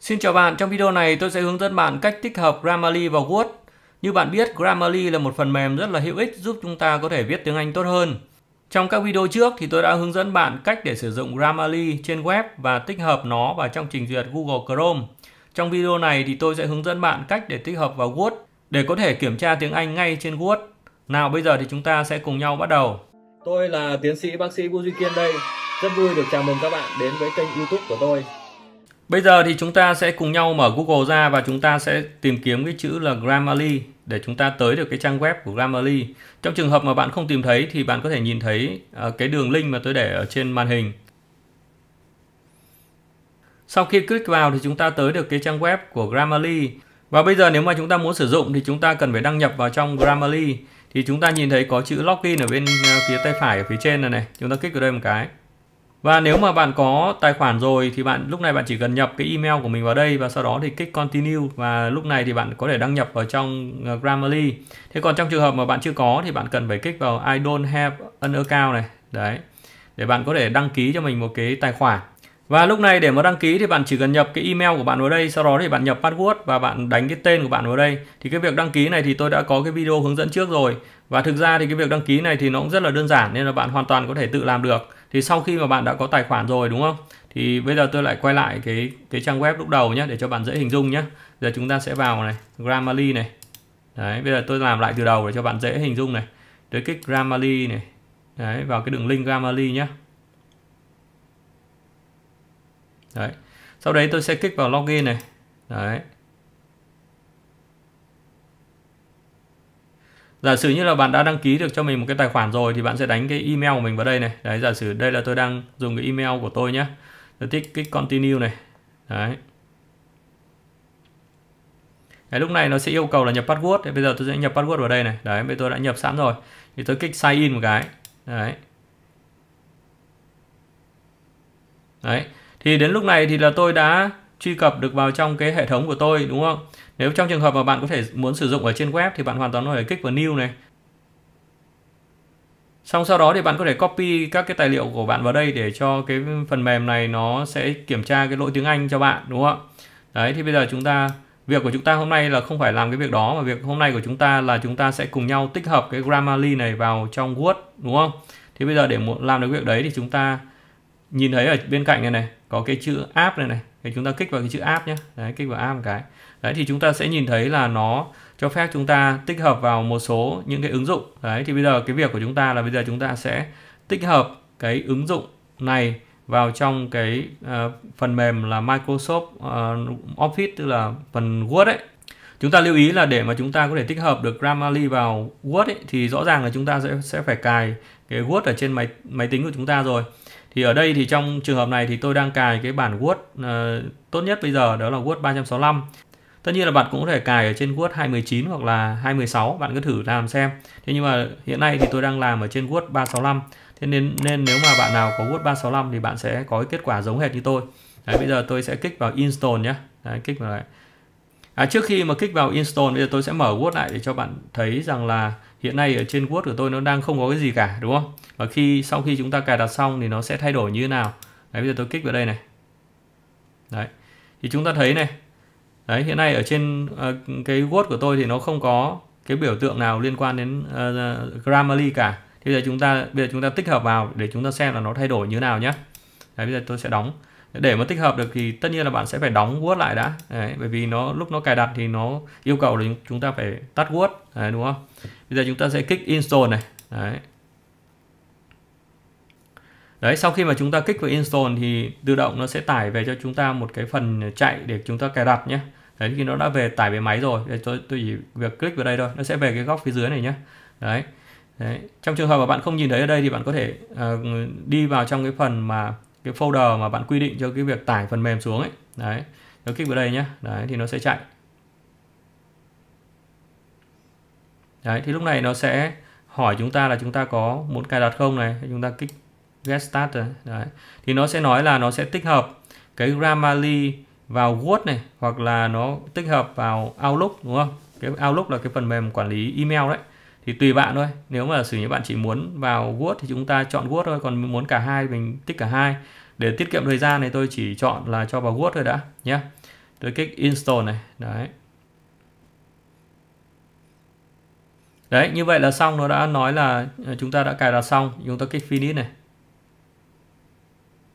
Xin chào bạn, trong video này tôi sẽ hướng dẫn bạn cách tích hợp Grammarly vào Word. Như bạn biết, Grammarly là một phần mềm rất là hữu ích giúp chúng ta có thể viết tiếng Anh tốt hơn. Trong các video trước thì tôi đã hướng dẫn bạn cách để sử dụng Grammarly trên web và tích hợp nó vào trong trình duyệt Google Chrome. Trong video này thì tôi sẽ hướng dẫn bạn cách để tích hợp vào Word để có thể kiểm tra tiếng Anh ngay trên Word. Nào bây giờ thì chúng ta sẽ cùng nhau bắt đầu. Tôi là tiến sĩ bác sĩ Vũ Duy Kiên đây. Rất vui được chào mừng các bạn đến với kênh YouTube của tôi. Bây giờ thì chúng ta sẽ cùng nhau mở Google ra và chúng ta sẽ tìm kiếm cái chữ là Grammarly để chúng ta tới được cái trang web của Grammarly. Trong trường hợp mà bạn không tìm thấy thì bạn có thể nhìn thấy à, cái đường link mà tôi để ở trên màn hình. Sau khi click vào thì chúng ta tới được cái trang web của Grammarly. Và bây giờ nếu mà chúng ta muốn sử dụng thì chúng ta cần phải đăng nhập vào trong Grammarly. Thì chúng ta nhìn thấy có chữ login ở bên à, phía tay phải ở phía trên này này. Chúng ta click vào đây một cái và nếu mà bạn có tài khoản rồi thì bạn lúc này bạn chỉ cần nhập cái email của mình vào đây và sau đó thì kích continue và lúc này thì bạn có thể đăng nhập vào trong ờ, Grammarly. Thế còn trong trường hợp mà bạn chưa có thì bạn cần phải kích vào I don't have an account này. Đấy. Để bạn có thể đăng ký cho mình một cái tài khoản. Và lúc này để mà đăng ký thì bạn chỉ cần nhập cái email của bạn vào đây, sau đó thì bạn nhập password và bạn đánh cái tên của bạn vào đây. Thì cái việc đăng ký này thì tôi đã có cái video hướng dẫn trước rồi. Và thực ra thì cái việc đăng ký này thì nó cũng rất là đơn giản nên là bạn hoàn toàn có thể tự làm được thì sau khi mà bạn đã có tài khoản rồi đúng không thì bây giờ tôi lại quay lại cái cái trang web lúc đầu nhé để cho bạn dễ hình dung nhé giờ chúng ta sẽ vào này Grammarly này đấy bây giờ tôi làm lại từ đầu để cho bạn dễ hình dung này tôi kích Grammarly này đấy vào cái đường link Grammarly nhé đấy sau đấy tôi sẽ kích vào login này đấy giả sử như là bạn đã đăng ký được cho mình một cái tài khoản rồi thì bạn sẽ đánh cái email của mình vào đây này đấy giả sử đây là tôi đang dùng cái email của tôi nhé tôi thích cái continue này đấy Đấy, lúc này nó sẽ yêu cầu là nhập password thì bây giờ tôi sẽ nhập password vào đây này đấy bây tôi đã nhập sẵn rồi thì tôi kích sign in một cái đấy đấy thì đến lúc này thì là tôi đã truy cập được vào trong cái hệ thống của tôi đúng không nếu trong trường hợp mà bạn có thể muốn sử dụng ở trên web thì bạn hoàn toàn có thể kích vào new này. Xong sau đó thì bạn có thể copy các cái tài liệu của bạn vào đây để cho cái phần mềm này nó sẽ kiểm tra cái lỗi tiếng Anh cho bạn đúng không ạ? Đấy thì bây giờ chúng ta việc của chúng ta hôm nay là không phải làm cái việc đó mà việc hôm nay của chúng ta là chúng ta sẽ cùng nhau tích hợp cái Grammarly này vào trong Word đúng không? Thì bây giờ để làm được việc đấy thì chúng ta nhìn thấy ở bên cạnh này này có cái chữ app này này thì chúng ta kích vào cái chữ app nhé đấy kích vào app một cái đấy thì chúng ta sẽ nhìn thấy là nó cho phép chúng ta tích hợp vào một số những cái ứng dụng đấy thì bây giờ cái việc của chúng ta là bây giờ chúng ta sẽ tích hợp cái ứng dụng này vào trong cái uh, phần mềm là Microsoft uh, Office tức là phần Word ấy chúng ta lưu ý là để mà chúng ta có thể tích hợp được Grammarly vào Word ấy, thì rõ ràng là chúng ta sẽ sẽ phải cài cái Word ở trên máy máy tính của chúng ta rồi thì ở đây thì trong trường hợp này thì tôi đang cài cái bản Word uh, tốt nhất bây giờ đó là Word 365 Tất nhiên là bạn cũng có thể cài ở trên Word 219 hoặc là 216, bạn cứ thử làm xem. Thế nhưng mà hiện nay thì tôi đang làm ở trên Word 365. Thế nên nên nếu mà bạn nào có Word 365 thì bạn sẽ có kết quả giống hệt như tôi. Đấy, bây giờ tôi sẽ kích vào install nhé. Đấy, kích vào lại. À, trước khi mà kích vào install bây giờ tôi sẽ mở Word lại để cho bạn thấy rằng là hiện nay ở trên Word của tôi nó đang không có cái gì cả đúng không? Và khi sau khi chúng ta cài đặt xong thì nó sẽ thay đổi như thế nào? Đấy bây giờ tôi kích vào đây này. Đấy. Thì chúng ta thấy này, đấy hiện nay ở trên uh, cái Word của tôi thì nó không có cái biểu tượng nào liên quan đến uh, Grammarly cả thì bây giờ chúng ta bây giờ chúng ta tích hợp vào để chúng ta xem là nó thay đổi như nào nhé đấy bây giờ tôi sẽ đóng để mà tích hợp được thì tất nhiên là bạn sẽ phải đóng Word lại đã đấy, bởi vì nó lúc nó cài đặt thì nó yêu cầu là chúng ta phải tắt Word đấy, đúng không bây giờ chúng ta sẽ kích install này đấy đấy sau khi mà chúng ta kích vào install thì tự động nó sẽ tải về cho chúng ta một cái phần chạy để chúng ta cài đặt nhé đấy khi nó đã về tải về máy rồi đấy, tôi tôi chỉ việc click vào đây thôi nó sẽ về cái góc phía dưới này nhé đấy Đấy. Trong trường hợp mà bạn không nhìn thấy ở đây thì bạn có thể uh, đi vào trong cái phần mà cái folder mà bạn quy định cho cái việc tải phần mềm xuống ấy. Đấy. Nếu kích vào đây nhé. Đấy thì nó sẽ chạy. Đấy thì lúc này nó sẽ hỏi chúng ta là chúng ta có muốn cài đặt không này, chúng ta kích get started. Đấy. Thì nó sẽ nói là nó sẽ tích hợp cái Grammarly vào Word này hoặc là nó tích hợp vào Outlook đúng không? Cái Outlook là cái phần mềm quản lý email đấy. Thì tùy bạn thôi. Nếu mà xử như bạn chỉ muốn vào Word thì chúng ta chọn Word thôi, còn muốn cả hai mình tích cả hai. Để tiết kiệm thời gian này tôi chỉ chọn là cho vào Word thôi đã nhé. Tôi kích install này, đấy. Đấy, như vậy là xong nó đã nói là ờ, chúng ta đã cài đặt xong, chúng ta kích finish này.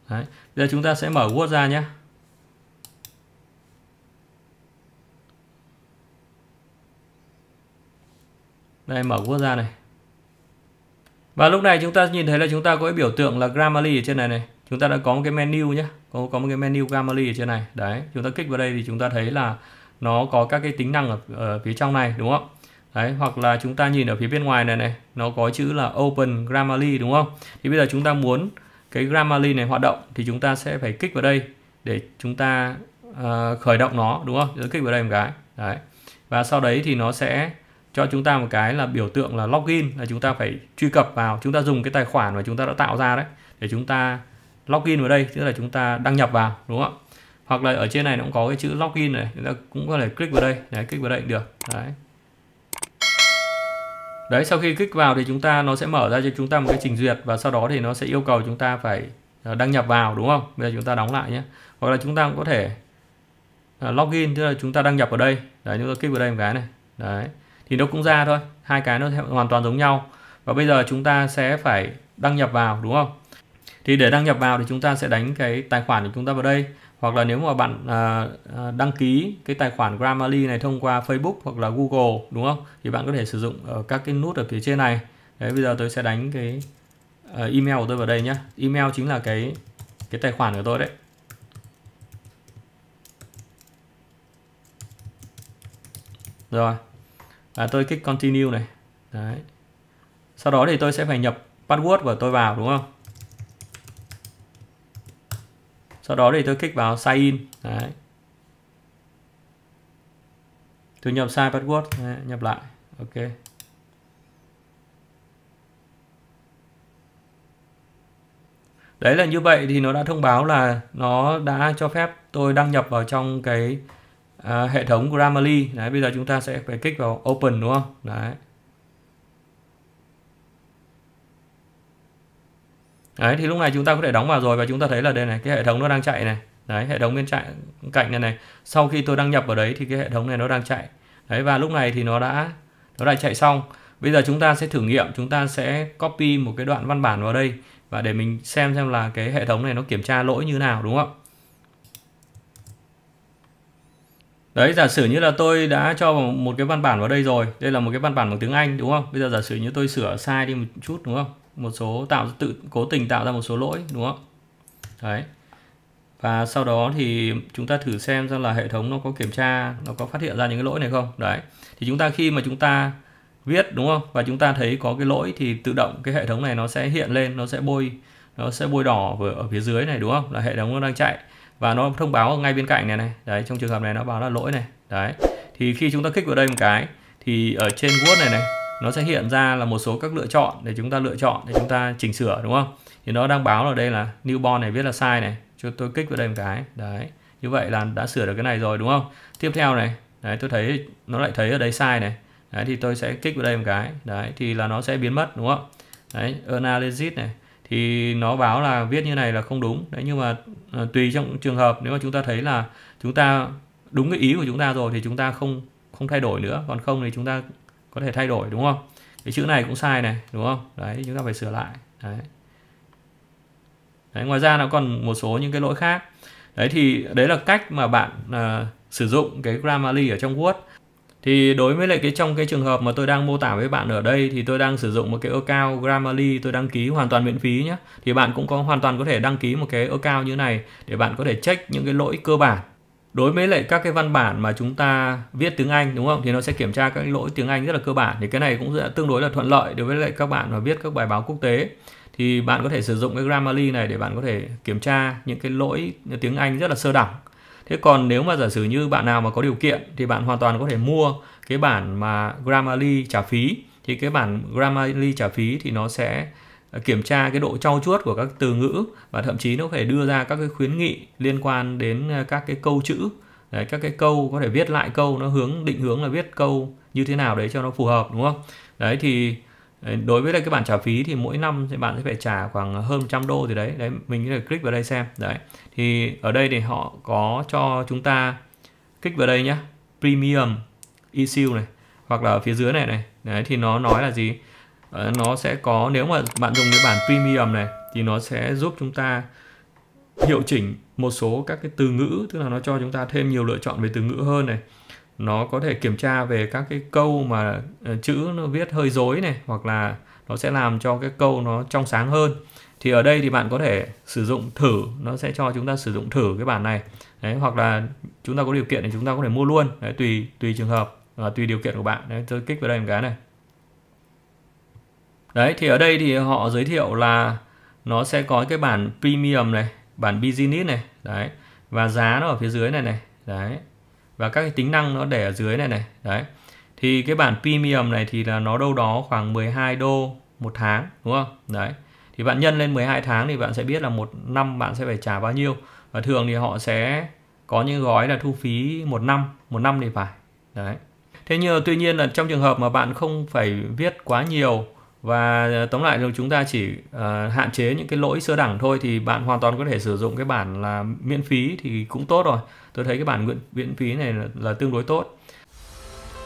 Đấy, bây giờ chúng ta sẽ mở Word ra nhé. đây mở quốc gia này và lúc này chúng ta nhìn thấy là chúng ta có cái biểu tượng là Grammarly ở trên này này chúng ta đã có một cái menu nhé có có một cái menu Grammarly ở trên này đấy chúng ta kích vào đây thì chúng ta thấy là nó có các cái tính năng ở, ở phía trong này đúng không đấy hoặc là chúng ta nhìn ở phía bên ngoài này này nó có chữ là Open Grammarly đúng không thì bây giờ chúng ta muốn cái Grammarly này hoạt động thì chúng ta sẽ phải kích vào đây để chúng ta uh, khởi động nó đúng không? Chúng ta kích vào đây một cái. Đấy. Và sau đấy thì nó sẽ cho chúng ta một cái là biểu tượng là login là chúng ta phải truy cập vào chúng ta dùng cái tài khoản mà chúng ta đã tạo ra đấy để chúng ta login vào đây tức là chúng ta đăng nhập vào đúng không ạ hoặc là ở trên này nó cũng có cái chữ login này chúng ta cũng có thể click vào đây đấy click vào đây cũng được đấy đấy sau khi click vào thì chúng ta nó sẽ mở ra cho chúng ta một cái trình duyệt và sau đó thì nó sẽ yêu cầu chúng ta phải đăng nhập vào đúng không bây giờ chúng ta đóng lại nhé hoặc là chúng ta cũng có thể login tức là chúng ta đăng nhập vào đây đấy chúng ta click vào đây một cái này đấy thì nó cũng ra thôi hai cái nó hoàn toàn giống nhau và bây giờ chúng ta sẽ phải đăng nhập vào đúng không thì để đăng nhập vào thì chúng ta sẽ đánh cái tài khoản của chúng ta vào đây hoặc là nếu mà bạn uh, đăng ký cái tài khoản Grammarly này thông qua Facebook hoặc là Google đúng không thì bạn có thể sử dụng ở các cái nút ở phía trên này đấy bây giờ tôi sẽ đánh cái uh, email của tôi vào đây nhé email chính là cái cái tài khoản của tôi đấy rồi và tôi kích continue này đấy sau đó thì tôi sẽ phải nhập password của tôi vào đúng không sau đó thì tôi kích vào sign in đấy tôi nhập sai password đấy, nhập lại ok đấy là như vậy thì nó đã thông báo là nó đã cho phép tôi đăng nhập vào trong cái à, hệ thống Grammarly đấy bây giờ chúng ta sẽ phải kích vào open đúng không đấy Đấy thì lúc này chúng ta có thể đóng vào rồi và chúng ta thấy là đây này cái hệ thống nó đang chạy này. Đấy hệ thống bên chạy cạnh này này. Sau khi tôi đăng nhập vào đấy thì cái hệ thống này nó đang chạy. Đấy và lúc này thì nó đã nó đã chạy xong. Bây giờ chúng ta sẽ thử nghiệm, chúng ta sẽ copy một cái đoạn văn bản vào đây và để mình xem xem là cái hệ thống này nó kiểm tra lỗi như nào đúng không ạ? đấy giả sử như là tôi đã cho một cái văn bản vào đây rồi đây là một cái văn bản bằng tiếng Anh đúng không bây giờ giả sử như tôi sửa sai đi một chút đúng không một số tạo tự cố tình tạo ra một số lỗi đúng không đấy và sau đó thì chúng ta thử xem ra là hệ thống nó có kiểm tra nó có phát hiện ra những cái lỗi này không đấy thì chúng ta khi mà chúng ta viết đúng không và chúng ta thấy có cái lỗi thì tự động cái hệ thống này nó sẽ hiện lên nó sẽ bôi nó sẽ bôi đỏ ở phía dưới này đúng không là hệ thống nó đang chạy và nó thông báo ngay bên cạnh này này đấy trong trường hợp này nó báo là lỗi này đấy thì khi chúng ta kích vào đây một cái thì ở trên Word này này nó sẽ hiện ra là một số các lựa chọn để chúng ta lựa chọn để chúng ta chỉnh sửa đúng không thì nó đang báo ở đây là newborn này viết là sai này cho tôi kích vào đây một cái đấy như vậy là đã sửa được cái này rồi đúng không tiếp theo này đấy tôi thấy nó lại thấy ở đây sai này đấy thì tôi sẽ kích vào đây một cái đấy thì là nó sẽ biến mất đúng không đấy analysis này thì nó báo là viết như này là không đúng đấy nhưng mà Ờ, tùy trong trường hợp nếu mà chúng ta thấy là chúng ta đúng cái ý của chúng ta rồi thì chúng ta không không thay đổi nữa còn không thì chúng ta có thể thay đổi đúng không cái chữ này cũng sai này đúng không đấy chúng ta phải sửa lại đấy, đấy ngoài ra nó còn một số những cái lỗi khác đấy thì đấy là cách mà bạn uh, sử dụng cái Grammarly ở trong Word thì đối với lại cái trong cái trường hợp mà tôi đang mô tả với bạn ở đây thì tôi đang sử dụng một cái account Grammarly tôi đăng ký hoàn toàn miễn phí nhé thì bạn cũng có hoàn toàn có thể đăng ký một cái account như này để bạn có thể check những cái lỗi cơ bản đối với lại các cái văn bản mà chúng ta viết tiếng Anh đúng không thì nó sẽ kiểm tra các lỗi tiếng Anh rất là cơ bản thì cái này cũng sẽ tương đối là thuận lợi đối với lại các bạn mà viết các bài báo quốc tế thì bạn có thể sử dụng cái Grammarly này để bạn có thể kiểm tra những cái lỗi tiếng Anh rất là sơ đẳng thế còn nếu mà giả sử như bạn nào mà có điều kiện thì bạn hoàn toàn có thể mua cái bản mà Grammarly trả phí thì cái bản Grammarly trả phí thì nó sẽ ờ, kiểm tra cái độ trau chuốt của các từ ngữ và thậm chí nó có thể đưa ra các cái khuyến nghị liên quan đến ờ, các cái câu chữ đấy, các cái câu có thể viết lại câu nó hướng định hướng là viết câu như thế nào đấy cho nó phù hợp đúng không đấy thì đối với lại cái bản trả phí thì mỗi năm thì bạn sẽ phải trả khoảng hơn 100 đô thì đấy đấy mình sẽ click vào đây xem đấy thì ở đây thì họ có cho chúng ta click vào đây nhá premium issue này hoặc là ở phía dưới này này đấy thì nó nói là gì ờ, nó sẽ có nếu mà bạn dùng cái bản premium này thì nó sẽ giúp chúng ta hiệu chỉnh một số các cái từ ngữ tức là nó cho chúng ta thêm nhiều lựa chọn về từ ngữ hơn này nó có thể kiểm tra về các cái câu mà ờ, chữ nó viết hơi dối này hoặc là nó sẽ làm cho cái câu nó trong sáng hơn thì ở đây thì bạn có thể sử dụng thử nó sẽ cho chúng ta sử dụng thử cái bản này đấy, hoặc là chúng ta có điều kiện thì chúng ta có thể mua luôn đấy, tùy tùy trường hợp và tùy điều kiện của bạn đấy tôi kích vào đây một cái này đấy thì ở đây thì họ giới thiệu là nó sẽ có cái bản premium này bản business này đấy và giá nó ở phía dưới này này đấy và các cái tính năng nó để ở dưới này này đấy thì cái bản premium này thì là nó đâu đó khoảng 12 đô một tháng đúng không đấy thì bạn nhân lên 12 tháng thì bạn sẽ biết là một năm bạn sẽ phải trả bao nhiêu và thường thì họ sẽ có những gói là thu phí một năm một năm thì phải đấy thế nhưng tuy nhiên là trong trường hợp mà bạn không phải viết quá nhiều và ờ, tóm lại là chúng ta chỉ uh, hạn chế những cái lỗi sơ đẳng thôi thì bạn hoàn toàn có thể sử dụng cái bản là miễn phí thì cũng tốt rồi tôi thấy cái bản miễn phí này là, là tương đối tốt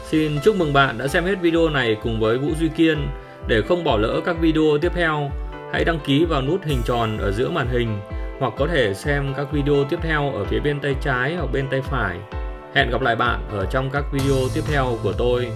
xin chúc mừng bạn đã xem hết video này cùng với Vũ Duy Kiên để không bỏ lỡ các video tiếp theo hãy đăng ký vào nút hình tròn ở giữa màn hình hoặc có thể xem các video tiếp theo ở phía bên tay trái hoặc bên tay phải hẹn gặp lại bạn ở trong các video tiếp theo của tôi